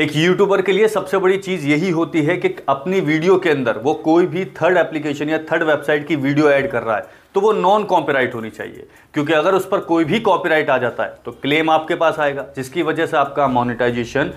एक यूट्यूबर के लिए सबसे बड़ी चीज़ यही होती है कि अपनी वीडियो के अंदर वो कोई भी थर्ड एप्लीकेशन या थर्ड वेबसाइट की वीडियो ऐड कर रहा है तो वो नॉन कॉपीराइट होनी चाहिए क्योंकि अगर उस पर कोई भी कॉपीराइट आ जाता है तो क्लेम आपके पास आएगा जिसकी वजह से आपका मोनिटाइजेशन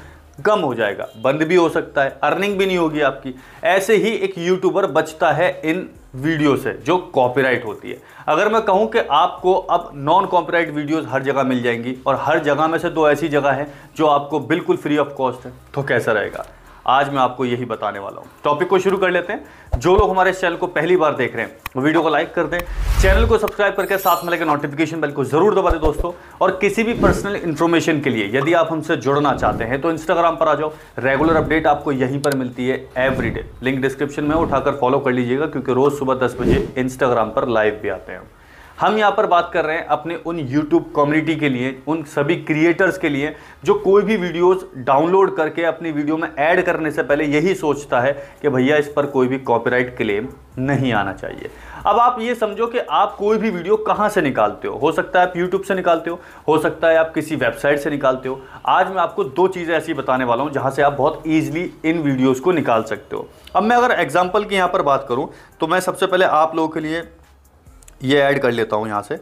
कम हो जाएगा बंद भी हो सकता है अर्निंग भी नहीं होगी आपकी ऐसे ही एक यूट्यूबर बचता है इन वीडियो से जो कॉपीराइट होती है अगर मैं कहूं कि आपको अब नॉन कॉपीराइट वीडियोस हर जगह मिल जाएंगी और हर जगह में से दो ऐसी जगह है जो आपको बिल्कुल फ्री ऑफ कॉस्ट है तो कैसा रहेगा आज मैं आपको यही बताने वाला हूँ टॉपिक को शुरू कर लेते हैं जो लोग हमारे चैनल को पहली बार देख रहे हैं वीडियो को लाइक कर दें चैनल को सब्सक्राइब करके साथ में लगे नोटिफिकेशन बेल को जरूर दबा दें दोस्तों और किसी भी पर्सनल इन्फॉर्मेशन के लिए यदि आप हमसे जुड़ना चाहते हैं तो इंस्टाग्राम पर आ जाओ रेगुलर अपडेट आपको यहीं पर मिलती है एवरी लिंक डिस्क्रिप्शन में उठाकर फॉलो कर लीजिएगा क्योंकि रोज़ सुबह दस बजे इंस्टाग्राम पर लाइव भी आते हैं हम यहाँ पर बात कर रहे हैं अपने उन यूट्यूब कम्युनिटी के लिए उन सभी क्रिएटर्स के लिए जो कोई भी वीडियोस डाउनलोड करके अपनी वीडियो में ऐड करने से पहले यही सोचता है कि भैया इस पर कोई भी कॉपीराइट क्लेम नहीं आना चाहिए अब आप ये समझो कि आप कोई भी वीडियो कहाँ से निकालते हो हो सकता है आप यूट्यूब से निकालते हो हो सकता है आप किसी वेबसाइट से निकालते हो आज मैं आपको दो चीज़ें ऐसी बताने वाला हूँ जहाँ से आप बहुत ईजिली इन वीडियोज़ को निकाल सकते हो अब मैं अगर एग्जाम्पल की यहाँ पर बात करूँ तो मैं सबसे पहले आप लोगों के लिए ये ऐड कर लेता हूँ यहाँ से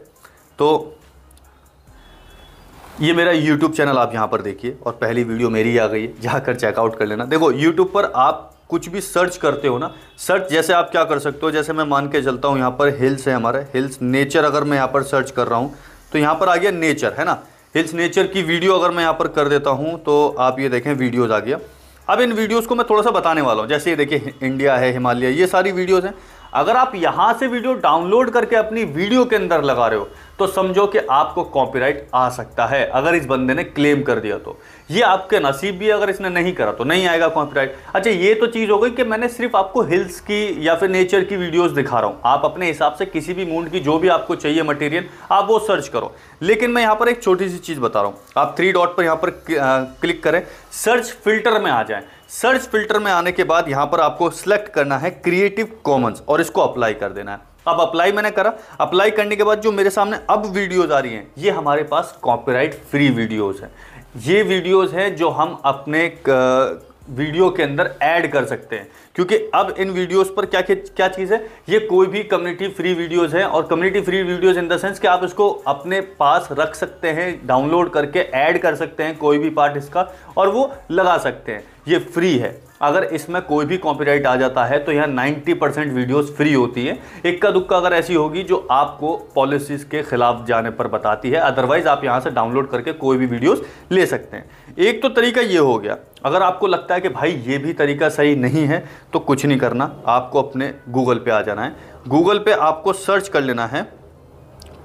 तो ये मेरा YouTube चैनल आप यहाँ पर देखिए और पहली वीडियो मेरी आ गई है जाकर चेकआउट कर लेना देखो YouTube पर आप कुछ भी सर्च करते हो ना सर्च जैसे आप क्या कर सकते हो जैसे मैं मान के चलता हूँ यहाँ पर हिल्स है हमारे हिल्स नेचर अगर मैं यहाँ पर सर्च कर रहा हूँ तो यहाँ पर आ गया नेचर है ना हिल्स नेचर की वीडियो अगर मैं यहाँ पर कर देता हूँ तो आप ये देखें वीडियोज़ आ गया अब इन वीडियोज़ को मैं थोड़ा सा बताने वाला हूँ जैसे ये देखिए इंडिया है हिमालय ये सारी वीडियोज़ हैं अगर आप यहां से वीडियो डाउनलोड करके अपनी वीडियो के अंदर लगा रहे हो तो समझो कि आपको कॉपीराइट आ सकता है अगर इस बंदे ने क्लेम कर दिया तो ये आपके नसीब भी अगर इसने नहीं करा तो नहीं आएगा कॉपीराइट अच्छा ये तो चीज़ हो गई कि मैंने सिर्फ आपको हिल्स की या फिर नेचर की वीडियोस दिखा रहा हूँ आप अपने हिसाब से किसी भी मूड की जो भी आपको चाहिए मटेरियल आप वो सर्च करो लेकिन मैं यहाँ पर एक छोटी सी चीज़ बता रहा हूँ आप थ्री डॉट पर यहाँ पर क्लिक करें सर्च फिल्टर में आ जाए सर्च फिल्टर में आने के बाद यहाँ पर आपको सिलेक्ट करना है क्रिएटिव कॉमन्स और इसको अप्लाई कर देना है अब अप्लाई मैंने करा अप्लाई करने के बाद जो मेरे सामने अब वीडियोज़ आ रही हैं ये हमारे पास कॉपीराइट फ्री वीडियोज़ हैं ये वीडियोज़ हैं जो हम अपने वीडियो के अंदर ऐड कर सकते हैं क्योंकि अब इन वीडियोस पर क्या क्या चीज़ है ये कोई भी कम्युनिटी फ्री वीडियोस हैं और community free videos in the sense कि आप इसको अपने पास रख सकते हैं डाउनलोड करके ऐड कर सकते हैं कोई भी पार्ट इसका और वो लगा सकते हैं ये फ्री है अगर इसमें कोई भी कॉपीराइट आ जाता है तो यहाँ 90 परसेंट वीडियोज़ फ्री होती है इक्का दुक्का अगर ऐसी होगी जो आपको पॉलिसीज़ के ख़िलाफ़ जाने पर बताती है अदरवाइज़ आप यहाँ से डाउनलोड करके कोई भी वीडियोज़ ले सकते हैं एक तो तरीका ये हो गया अगर आपको लगता है कि भाई ये भी तरीका सही नहीं है तो कुछ नहीं करना आपको अपने गूगल पे आ जाना है गूगल पे आपको सर्च कर लेना है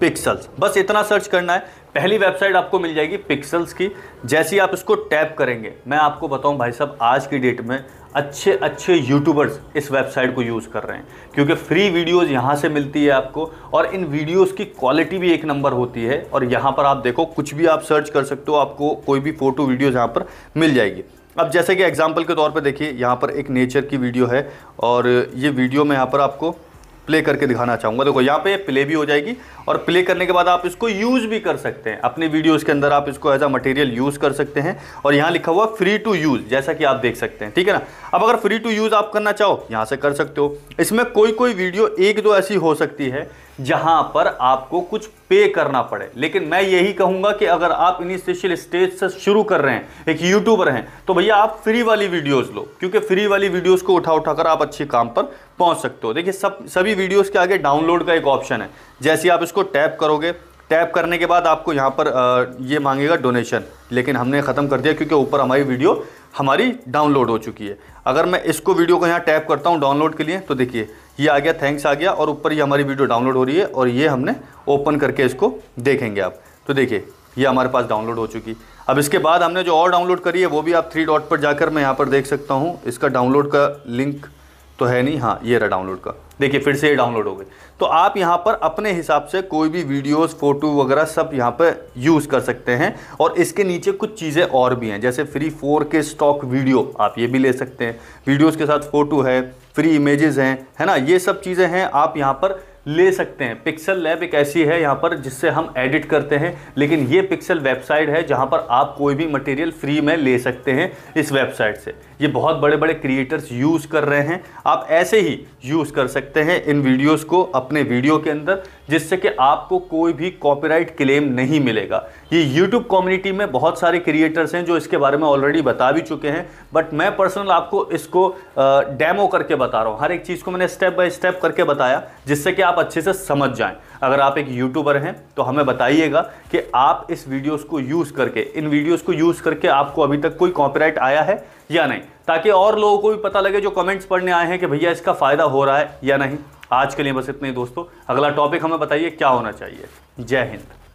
पिक्सल्स बस इतना सर्च करना है पहली वेबसाइट आपको मिल जाएगी पिक्सल्स की जैसे आप इसको टैप करेंगे मैं आपको बताऊं भाई साहब आज की डेट में अच्छे अच्छे यूट्यूबर्स इस वेबसाइट को यूज़ कर रहे हैं क्योंकि फ्री वीडियोस यहाँ से मिलती है आपको और इन वीडियोस की क्वालिटी भी एक नंबर होती है और यहाँ पर आप देखो कुछ भी आप सर्च कर सकते हो आपको कोई भी फ़ोटो वीडियो यहाँ पर मिल जाएगी अब जैसे कि एग्जाम्पल के तौर पर देखिए यहाँ पर एक नेचर की वीडियो है और ये वीडियो में यहाँ पर आपको प्ले करके दिखाना चाहूँगा देखो यहाँ पे प्ले भी हो जाएगी और प्ले करने के बाद आप इसको यूज़ भी कर सकते हैं अपने वीडियोस के अंदर आप इसको एज अ मटेरियल यूज़ कर सकते हैं और यहाँ लिखा हुआ फ्री टू यूज़ जैसा कि आप देख सकते हैं ठीक है ना अब अगर फ्री टू यूज़ आप करना चाहो यहाँ से कर सकते हो इसमें कोई कोई वीडियो एक दो ऐसी हो सकती है जहां पर आपको कुछ पे करना पड़े लेकिन मैं यही कहूंगा कि अगर आप इनिशियल स्टेज से शुरू कर रहे हैं एक यूट्यूबर हैं तो भैया आप फ्री वाली वीडियोस लो क्योंकि फ्री वाली वीडियोस को उठा उठाकर आप अच्छे काम पर पहुंच सकते हो देखिए सब सभी वीडियोस के आगे डाउनलोड का एक ऑप्शन है जैसे आप इसको टैप करोगे टैप करने के बाद आपको यहाँ पर ये मांगेगा डोनेशन लेकिन हमने ख़त्म कर दिया क्योंकि ऊपर हमारी वीडियो हमारी डाउनलोड हो चुकी है अगर मैं इसको वीडियो को यहाँ टैप करता हूँ डाउनलोड के लिए तो देखिए ये आ गया थैंक्स आ गया और ऊपर ये हमारी वीडियो डाउनलोड हो रही है और ये हमने ओपन करके इसको देखेंगे आप तो देखिए ये हमारे पास डाउनलोड हो चुकी अब इसके बाद हमने जो और डाउनलोड करी है वो भी आप थ्री डॉट पर जाकर मैं यहाँ पर देख सकता हूँ इसका डाउनलोड का लिंक तो है नहीं हाँ ये रहा डाउनलोड का देखिए फिर से ये डाउनलोड हो गए तो आप यहाँ पर अपने हिसाब से कोई भी वीडियोस फोटो वगैरह सब यहाँ पर यूज़ कर सकते हैं और इसके नीचे कुछ चीज़ें और भी हैं जैसे free four K stock video आप ये भी ले सकते हैं वीडियोस के साथ फ़ोटो है फ्री इमेजेस हैं है ना ये सब चीज़ें हैं आप यहाँ पर ले सकते हैं पिक्सल लैब एक ऐसी है यहाँ पर जिससे हम एडिट करते हैं लेकिन ये पिक्सल वेबसाइट है जहाँ पर आप कोई भी मटेरियल फ्री में ले सकते हैं इस वेबसाइट से ये बहुत बड़े बड़े क्रिएटर्स यूज़ कर रहे हैं आप ऐसे ही यूज़ कर सकते हैं इन वीडियोस को अपने वीडियो के अंदर जिससे कि आपको कोई भी कॉपीराइट क्लेम नहीं मिलेगा ये यूट्यूब कम्युनिटी में बहुत सारे क्रिएटर्स हैं जो इसके बारे में ऑलरेडी बता भी चुके हैं बट मैं पर्सनल आपको इसको डेमो करके बता रहा हूँ हर एक चीज़ को मैंने स्टेप बाय स्टेप करके बताया जिससे कि आप अच्छे से समझ जाएँ अगर आप एक यूट्यूबर हैं तो हमें बताइएगा कि आप इस वीडियोस को यूज़ करके इन वीडियोस को यूज़ करके आपको अभी तक कोई कॉपीराइट आया है या नहीं ताकि और लोगों को भी पता लगे जो कमेंट्स पढ़ने आए हैं कि भैया इसका फ़ायदा हो रहा है या नहीं आज के लिए बस इतना ही दोस्तों अगला टॉपिक हमें बताइए क्या होना चाहिए जय हिंद